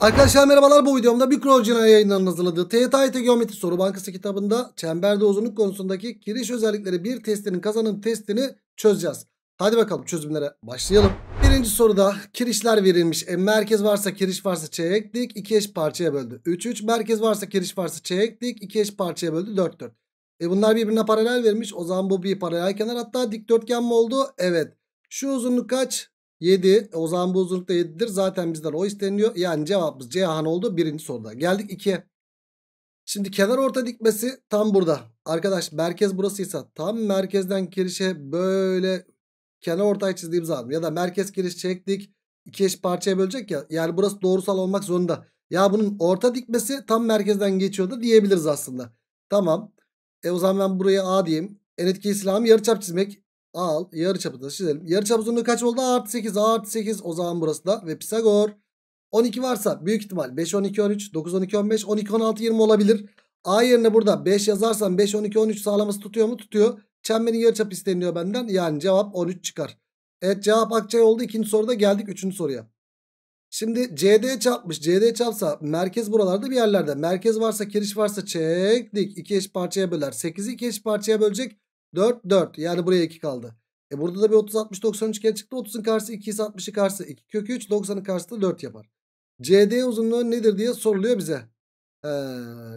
Arkadaşlar merhabalar bu videomda Mikrolojina yayınlarının hazırladığı TYT Geometri Soru Bankası kitabında çemberde uzunluk konusundaki giriş özellikleri bir testinin kazanım testini çözeceğiz. Hadi bakalım çözümlere başlayalım. Birinci soruda kirişler verilmiş. E, merkez varsa kiriş varsa çeyrek dik 2 eş parçaya böldü. 3 3 merkez varsa kiriş varsa çeyrek dik 2 eş parçaya böldü 4 4. E, bunlar birbirine paralel verilmiş. O zaman bu bir paralel kenar hatta dikdörtgen mi oldu? Evet. Şu uzunluk kaç? 7. O zaman bu uzunluk da 7'dir. Zaten bizden o isteniliyor. Yani cevabımız Cihan oldu birinci soruda. Geldik 2'ye. Şimdi kenar orta dikmesi tam burada. Arkadaş merkez burasıysa tam merkezden girişe böyle kenar ortay çizdiğimiz zaman Ya da merkez giriş çektik. iki eş parçaya bölecek ya. Yani burası doğrusal olmak zorunda. Ya bunun orta dikmesi tam merkezden geçiyordu diyebiliriz aslında. Tamam. E o zaman ben buraya A diyeyim. En etkili silahım yarıçap çizmek al yarıçapı da çizelim. Yarı çap uzunluğu kaç oldu? A artı 8. A artı 8 o zaman burası da ve Pisagor. 12 varsa büyük ihtimal 5 12 13 9 12 15 12 16 20 olabilir. A yerine burada 5 yazarsam 5 12 13 sağlaması tutuyor mu? Tutuyor. Çemberin yarı çapı isteniyor benden. Yani cevap 13 çıkar. Evet cevap Akçay oldu. İkinci soruda geldik üçüncü soruya. Şimdi CD çarpmış. CD çarpsa merkez buralarda bir yerlerde. Merkez varsa kiriş varsa çektik. 2 eş parçaya böler. 8'i 2 eş parçaya bölecek. 4 4 yani buraya 2 kaldı. E burada da bir 30 60 90 üçgen çıktı. 30'un karşısı 2 ise 60'ın karşısı 2 kök 3 90'ın karşısı da 4 yapar. CD uzunluğu nedir diye soruluyor bize. Ee,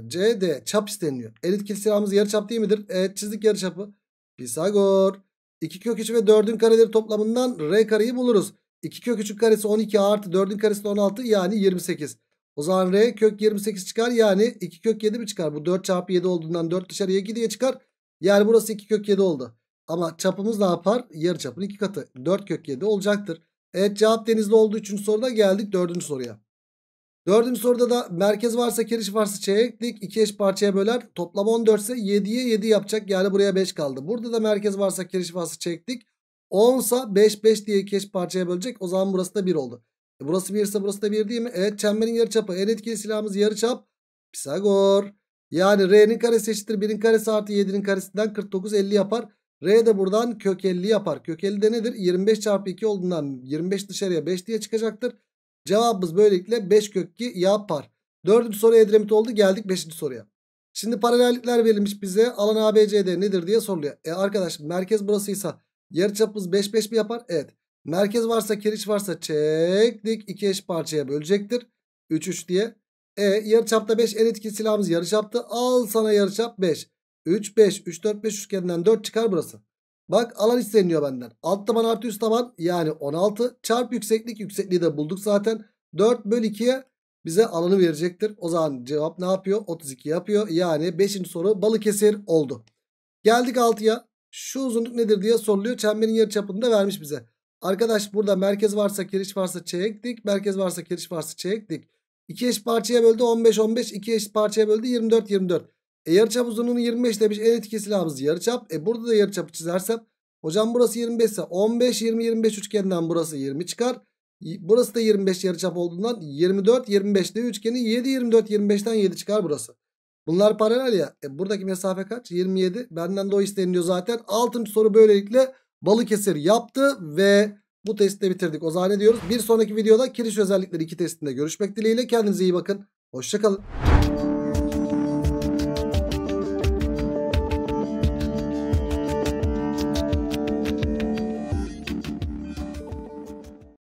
CD çap isteniyor. Elit etkili yarı çap değil midir? Evet çizdik çapı. Pisagor. 2 kök 3 ve 4'ün kareleri toplamından R kareyi buluruz. 2 kök 3'ün karesi 12 artı 4'ün karesi 16 yani 28. O zaman R kök 28 çıkar yani 2 kök 7 mi çıkar? Bu 4 çarpı 7 olduğundan 4 dışarıya gidiyor çıkar. Yani burası 2 kök 7 oldu. Ama çapımız ne yapar? Yarı çapın 2 katı. 4 kök 7 olacaktır. Evet cevap denizli olduğu 3. soruda geldik 4. soruya. 4. soruda da merkez varsa keriş varsa çeyreklik 2 eş parçaya böler. Toplam 14 ise 7'ye 7 yapacak. Yani buraya 5 kaldı. Burada da merkez varsa keriş varsa çeyreklik 10 ise 5 5 diye 2 eş parçaya bölecek. O zaman burası da 1 oldu. E, burası 1 ise burası da 1 değil mi? Evet çemberin yarı yarıçapı. En etkili silahımız yarı yarıçap. Pisagor. Yani R'nin karesi eşittir 1'in karesi artı 7'nin karesinden 49 50 yapar. R de buradan kök 50 yapar. Kök 50 de nedir? 25 çarpı 2 olduğundan 25 dışarıya 5 diye çıkacaktır. Cevabımız böylelikle 5 kök 2 yapar. Dördüncü soru Edremit oldu. Geldik beşinci soruya. Şimdi paralellikler verilmiş bize. Alan ABCD nedir diye soruluyor. E arkadaş merkez burasıysa yarıçapımız 5 5 mi yapar? Evet. Merkez varsa kiriş varsa çektik. 2 eş parçaya bölecektir. 3 3 diye. E yarıçapta 5 en etkili silahımız yarıçaptı. Al sana yarıçap 5. 3 5 3 4 5 üçgeninden 4 çıkar burası. Bak alan isteniyor benden. Alt taban artı üst taban yani 16 çarp yükseklik yüksekliği de bulduk zaten. 4 bölü 2'ye bize alanı verecektir. O zaman cevap ne yapıyor? 32 yapıyor. Yani 5. soru Balıkesir oldu. Geldik 6'ya. Şu uzunluk nedir diye soruluyor. Çemberin yarı çapını da vermiş bize. Arkadaş burada merkez varsa kiriş varsa çektik. Merkez varsa kiriş varsa çektik. 2 eş parçaya böldü 15 15. 2 eş parçaya böldü 24 24. E yarıçap uzunluğunu 25 demiş. En etkisi labız yarıçap. E burada da yarıçapı çizersem hocam burası 25 ise 15 20 25 üçgeninden burası 20 çıkar. Burası da 25 yarıçap olduğundan 24 25de üçgeni 7 24 25'ten 7 çıkar burası. Bunlar paralel ya. E buradaki mesafe kaç? 27. Benden de o isteniliyor zaten. Altıncı soru böylelikle Balıkesir yaptı ve bu testi de bitirdik. O zaman diyoruz? Bir sonraki videoda kiriş özellikleri 2 testinde görüşmek dileğiyle. Kendinize iyi bakın. Hoşçakalın.